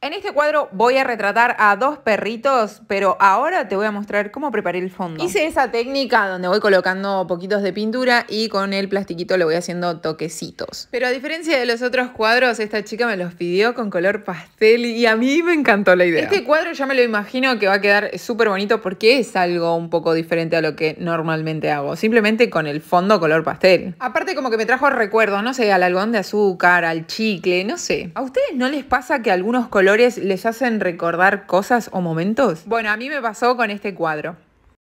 En este cuadro voy a retratar a dos perritos, pero ahora te voy a mostrar cómo preparé el fondo. Hice esa técnica donde voy colocando poquitos de pintura y con el plastiquito le voy haciendo toquecitos. Pero a diferencia de los otros cuadros, esta chica me los pidió con color pastel y a mí me encantó la idea. Este cuadro ya me lo imagino que va a quedar súper bonito porque es algo un poco diferente a lo que normalmente hago, simplemente con el fondo color pastel. Aparte como que me trajo recuerdos, no sé, al algodón de azúcar, al chicle, no sé. ¿A ustedes no les pasa que algunos colores les hacen recordar cosas o momentos? Bueno, a mí me pasó con este cuadro.